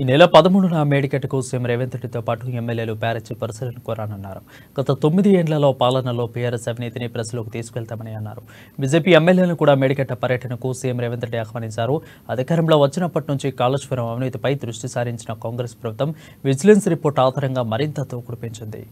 ఈ నెల పదమూడున మేడికట్టుకు సీఎం రేవంత్ రెడ్డితో పాటు ఎమ్మెల్యేలు బ్యారెజ్ పరిశీలన కోరానన్నారు గత తొమ్మిది ఏండ్లలో పాలనలో పీఆర్ఎస్ అవినీతిని ప్రజలకు తీసుకెళ్తామని అన్నారు బీజేపీ ఎమ్మెల్యేలను కూడా మేడికట్ట పర్యటనకు సీఎం రేవంత్ రెడ్డి ఆహ్వానించారు అధికారంలో వచ్చినప్పటి నుంచి కాళేశ్వరం అవినీతిపై దృష్టి సారించిన కాంగ్రెస్ ప్రభుత్వం విజిలెన్స్ రిపోర్ట్ ఆధారంగా మరింత తోకుడు పెంచింది